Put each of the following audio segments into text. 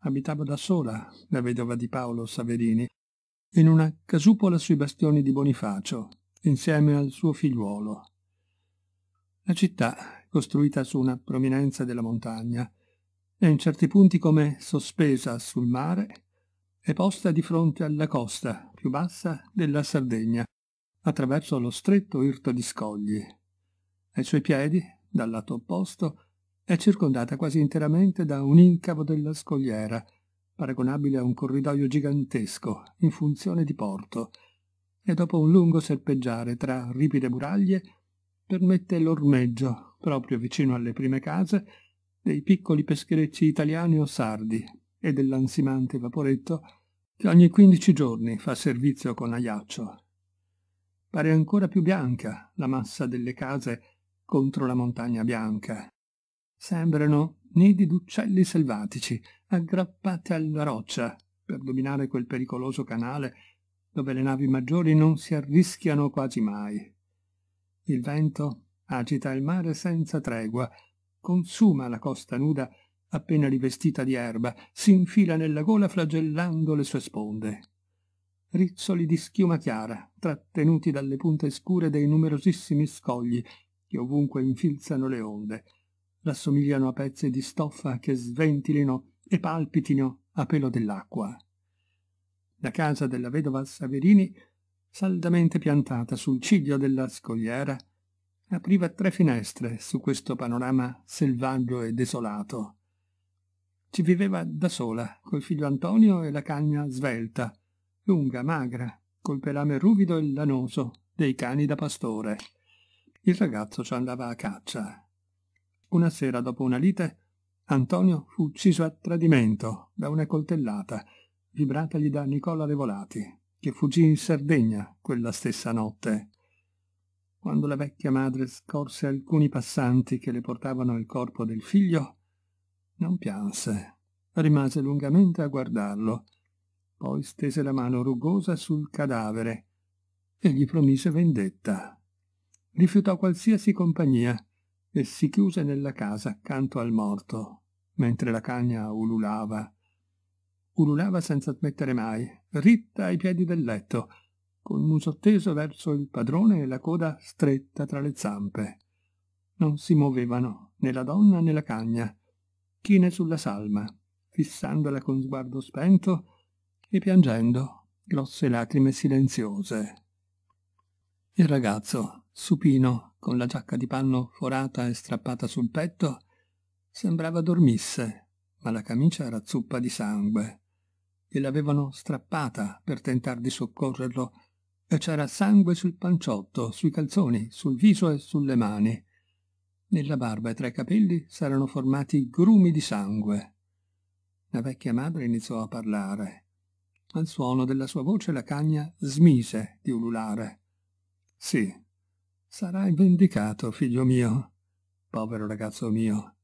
abitava da sola, la vedova di Paolo Saverini, in una casupola sui bastioni di Bonifacio, insieme al suo figliuolo. La città, costruita su una prominenza della montagna, e in certi punti come sospesa sul mare è posta di fronte alla costa più bassa della Sardegna, attraverso lo stretto irto di scogli. Ai suoi piedi, dal lato opposto, è circondata quasi interamente da un incavo della scogliera, paragonabile a un corridoio gigantesco, in funzione di porto, e dopo un lungo serpeggiare tra ripide muraglie permette l'ormeggio, proprio vicino alle prime case, dei piccoli pescherecci italiani o sardi e dell'ansimante vaporetto che ogni quindici giorni fa servizio con aiaccio. Pare ancora più bianca la massa delle case contro la montagna bianca, Sembrano nidi d'uccelli selvatici, aggrappati alla roccia, per dominare quel pericoloso canale dove le navi maggiori non si arrischiano quasi mai. Il vento agita il mare senza tregua, consuma la costa nuda appena rivestita di erba, si infila nella gola flagellando le sue sponde. Rizzoli di schiuma chiara, trattenuti dalle punte scure dei numerosissimi scogli che ovunque infilzano le onde, rassomigliano a pezzi di stoffa che sventilino e palpitino a pelo dell'acqua. La casa della vedova Saverini, saldamente piantata sul ciglio della scogliera, apriva tre finestre su questo panorama selvaggio e desolato. Ci viveva da sola, col figlio Antonio e la cagna svelta, lunga, magra, col pelame ruvido e lanoso dei cani da pastore. Il ragazzo ci andava a caccia, una sera dopo una lite, Antonio fu ucciso a tradimento da una coltellata vibratagli da Nicola Revolati, che fuggì in Sardegna quella stessa notte. Quando la vecchia madre scorse alcuni passanti che le portavano il corpo del figlio, non pianse, rimase lungamente a guardarlo, poi stese la mano rugosa sul cadavere e gli promise vendetta. Rifiutò qualsiasi compagnia e si chiuse nella casa accanto al morto, mentre la cagna ululava. Ululava senza smettere mai, ritta ai piedi del letto, col muso teso verso il padrone e la coda stretta tra le zampe. Non si muovevano né la donna né la cagna, chine sulla salma, fissandola con sguardo spento e piangendo grosse lacrime silenziose. Il ragazzo supino, con la giacca di panno forata e strappata sul petto, sembrava dormisse, ma la camicia era zuppa di sangue. Gliel'avevano strappata per tentare di soccorrerlo e c'era sangue sul panciotto, sui calzoni, sul viso e sulle mani. Nella barba e tra i capelli s'erano formati grumi di sangue. La vecchia madre iniziò a parlare. Al suono della sua voce la cagna smise di ululare. Sì, Sarai vendicato, figlio mio. Povero ragazzo mio.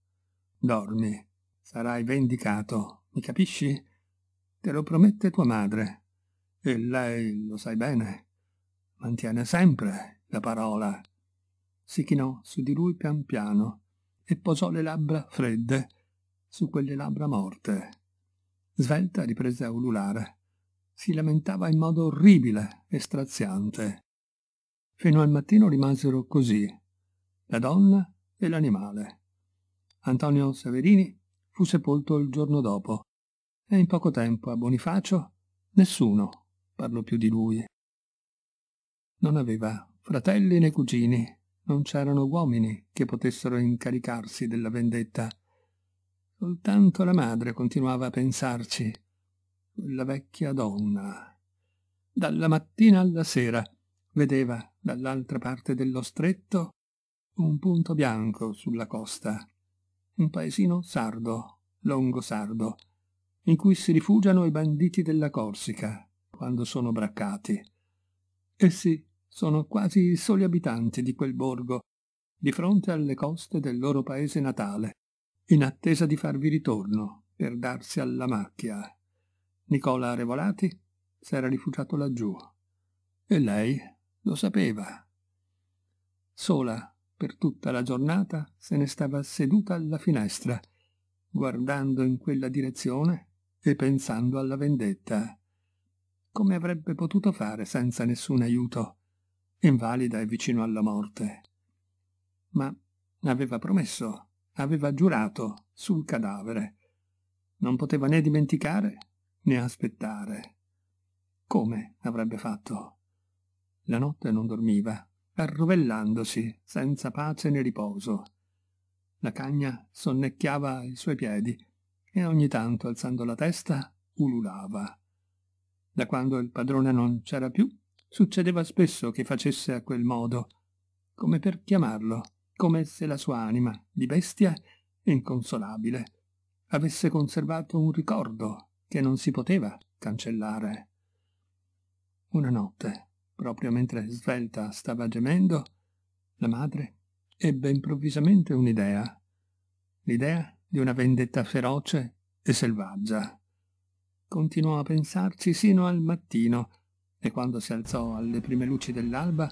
Dormi. Sarai vendicato. Mi capisci? Te lo promette tua madre. E lei lo sai bene. Mantiene sempre la parola. Si chinò su di lui pian piano e posò le labbra fredde su quelle labbra morte. Svelta riprese a ululare. Si lamentava in modo orribile e straziante. Fino al mattino rimasero così, la donna e l'animale. Antonio Saverini fu sepolto il giorno dopo e in poco tempo a Bonifacio nessuno parlò più di lui. Non aveva fratelli né cugini, non c'erano uomini che potessero incaricarsi della vendetta. Soltanto la madre continuava a pensarci, quella vecchia donna. Dalla mattina alla sera vedeva dall'altra parte dello stretto un punto bianco sulla costa, un paesino sardo, longo sardo, in cui si rifugiano i banditi della Corsica quando sono braccati. Essi sono quasi i soli abitanti di quel borgo, di fronte alle coste del loro paese natale, in attesa di farvi ritorno per darsi alla macchia. Nicola Revolati s'era rifugiato laggiù. E lei lo sapeva. Sola, per tutta la giornata, se ne stava seduta alla finestra, guardando in quella direzione e pensando alla vendetta. Come avrebbe potuto fare senza nessun aiuto, invalida e vicino alla morte? Ma aveva promesso, aveva giurato sul cadavere. Non poteva né dimenticare né aspettare. Come avrebbe fatto? La notte non dormiva, arrovellandosi, senza pace né riposo. La cagna sonnecchiava ai suoi piedi e ogni tanto, alzando la testa, ululava. Da quando il padrone non c'era più, succedeva spesso che facesse a quel modo, come per chiamarlo, come se la sua anima, di bestia, inconsolabile, avesse conservato un ricordo che non si poteva cancellare. Una notte, proprio mentre Svelta stava gemendo, la madre ebbe improvvisamente un'idea. L'idea di una vendetta feroce e selvaggia. Continuò a pensarci sino al mattino e quando si alzò alle prime luci dell'alba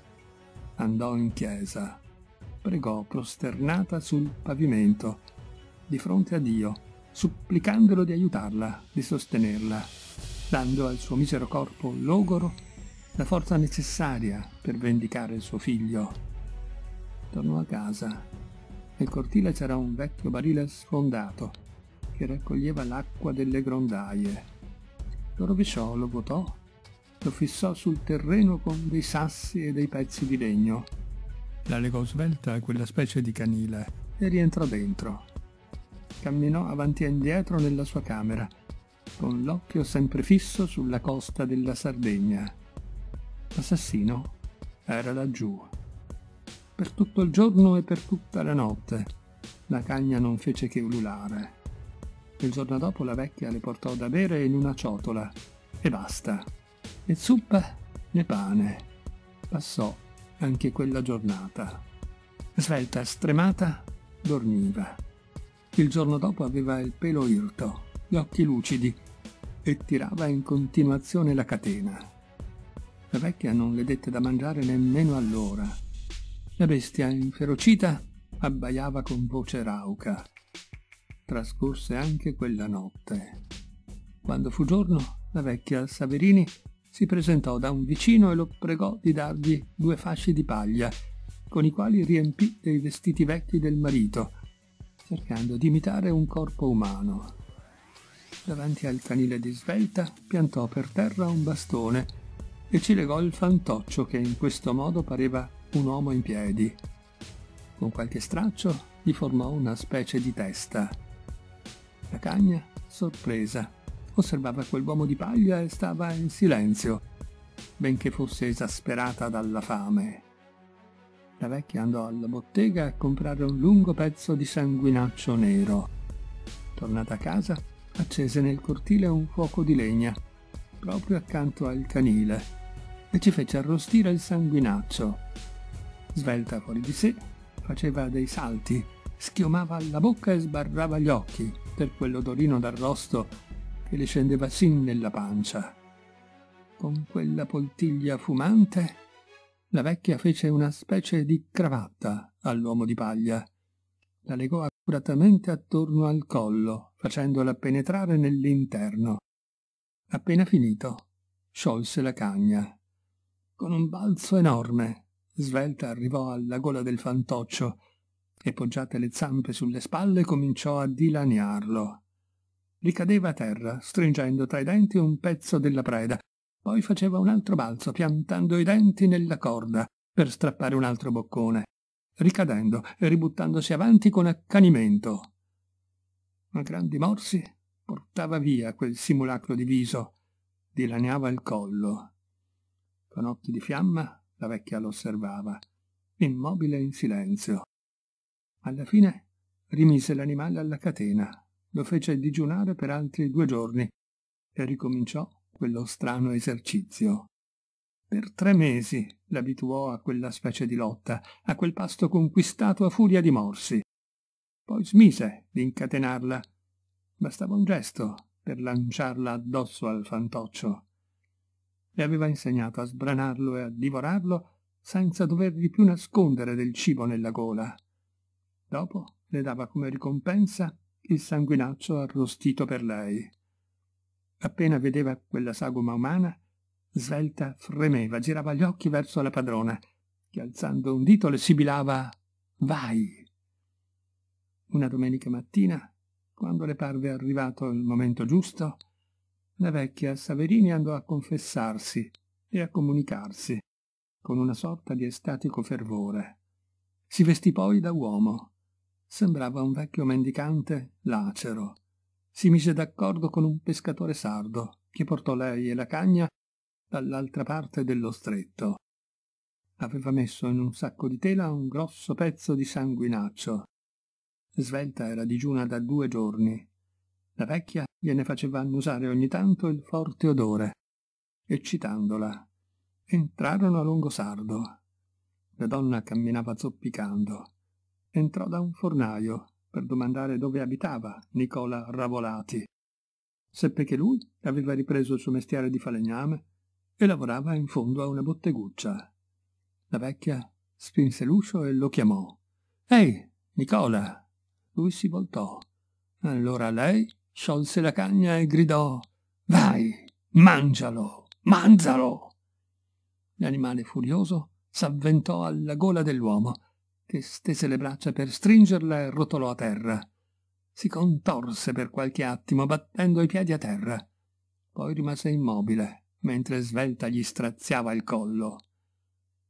andò in chiesa. Pregò prosternata sul pavimento, di fronte a Dio, supplicandolo di aiutarla, di sostenerla, dando al suo misero corpo logoro la forza necessaria per vendicare il suo figlio. Tornò a casa. Nel cortile c'era un vecchio barile sfondato che raccoglieva l'acqua delle grondaie. Lo rovesciò, lo vuotò, lo fissò sul terreno con dei sassi e dei pezzi di legno. La legò svelta a quella specie di canile e rientrò dentro. Camminò avanti e indietro nella sua camera, con l'occhio sempre fisso sulla costa della Sardegna. L'assassino era laggiù. Per tutto il giorno e per tutta la notte la cagna non fece che ululare. Il giorno dopo la vecchia le portò da bere in una ciotola e basta. E zuppa né pane. Passò anche quella giornata. Svelta, stremata, dormiva. Il giorno dopo aveva il pelo irto, gli occhi lucidi e tirava in continuazione la catena. La vecchia non le dette da mangiare nemmeno allora. La bestia, inferocita, abbaiava con voce rauca. Trascorse anche quella notte. Quando fu giorno, la vecchia Saverini si presentò da un vicino e lo pregò di dargli due fasci di paglia, con i quali riempì dei vestiti vecchi del marito, cercando di imitare un corpo umano. Davanti al canile di svelta piantò per terra un bastone e ci legò il fantoccio che in questo modo pareva un uomo in piedi. Con qualche straccio gli formò una specie di testa. La cagna, sorpresa, osservava quell'uomo di paglia e stava in silenzio, benché fosse esasperata dalla fame. La vecchia andò alla bottega a comprare un lungo pezzo di sanguinaccio nero. Tornata a casa, accese nel cortile un fuoco di legna, proprio accanto al canile e ci fece arrostire il sanguinaccio. Svelta fuori di sé, faceva dei salti, schiumava la bocca e sbarrava gli occhi per quell'odorino d'arrosto che le scendeva sin nella pancia. Con quella poltiglia fumante, la vecchia fece una specie di cravatta all'uomo di paglia. La legò accuratamente attorno al collo, facendola penetrare nell'interno. Appena finito, sciolse la cagna con un balzo enorme, svelta arrivò alla gola del fantoccio e poggiate le zampe sulle spalle cominciò a dilaniarlo. Ricadeva a terra, stringendo tra i denti un pezzo della preda, poi faceva un altro balzo, piantando i denti nella corda, per strappare un altro boccone, ricadendo e ributtandosi avanti con accanimento. A grandi morsi portava via quel simulacro di viso, dilaniava il collo, con occhi di fiamma, la vecchia lo osservava, immobile in silenzio. Alla fine rimise l'animale alla catena, lo fece digiunare per altri due giorni e ricominciò quello strano esercizio. Per tre mesi l'abituò a quella specie di lotta, a quel pasto conquistato a furia di morsi. Poi smise di incatenarla. Bastava un gesto per lanciarla addosso al fantoccio le aveva insegnato a sbranarlo e a divorarlo senza dovergli più nascondere del cibo nella gola. Dopo le dava come ricompensa il sanguinaccio arrostito per lei. Appena vedeva quella sagoma umana, svelta fremeva, girava gli occhi verso la padrona, che alzando un dito le sibilava «Vai!». Una domenica mattina, quando le parve arrivato il momento giusto, la vecchia Saverini andò a confessarsi e a comunicarsi, con una sorta di estatico fervore. Si vestì poi da uomo. Sembrava un vecchio mendicante lacero. Si mise d'accordo con un pescatore sardo, che portò lei e la cagna dall'altra parte dello stretto. Aveva messo in un sacco di tela un grosso pezzo di sanguinaccio. Svelta era digiuna da due giorni la vecchia gliene faceva annusare ogni tanto il forte odore, eccitandola. Entrarono a Longosardo. La donna camminava zoppicando. Entrò da un fornaio per domandare dove abitava Nicola Ravolati. Seppe che lui aveva ripreso il suo mestiere di falegname e lavorava in fondo a una botteguccia. La vecchia spinse l'uscio e lo chiamò. Ehi, Nicola! Lui si voltò. Allora lei sciolse la cagna e gridò Vai, mangialo, manzalo! L'animale furioso s'avventò alla gola dell'uomo, che stese le braccia per stringerla e rotolò a terra. Si contorse per qualche attimo, battendo i piedi a terra. Poi rimase immobile, mentre svelta gli straziava il collo.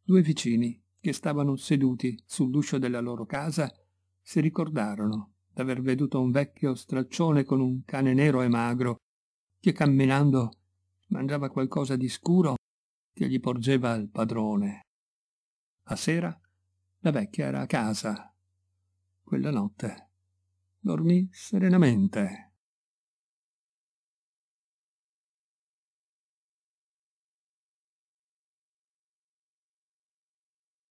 Due vicini, che stavano seduti sull'uscio della loro casa, si ricordarono d'aver veduto un vecchio straccione con un cane nero e magro, che camminando mangiava qualcosa di scuro che gli porgeva il padrone. A sera la vecchia era a casa. Quella notte dormì serenamente.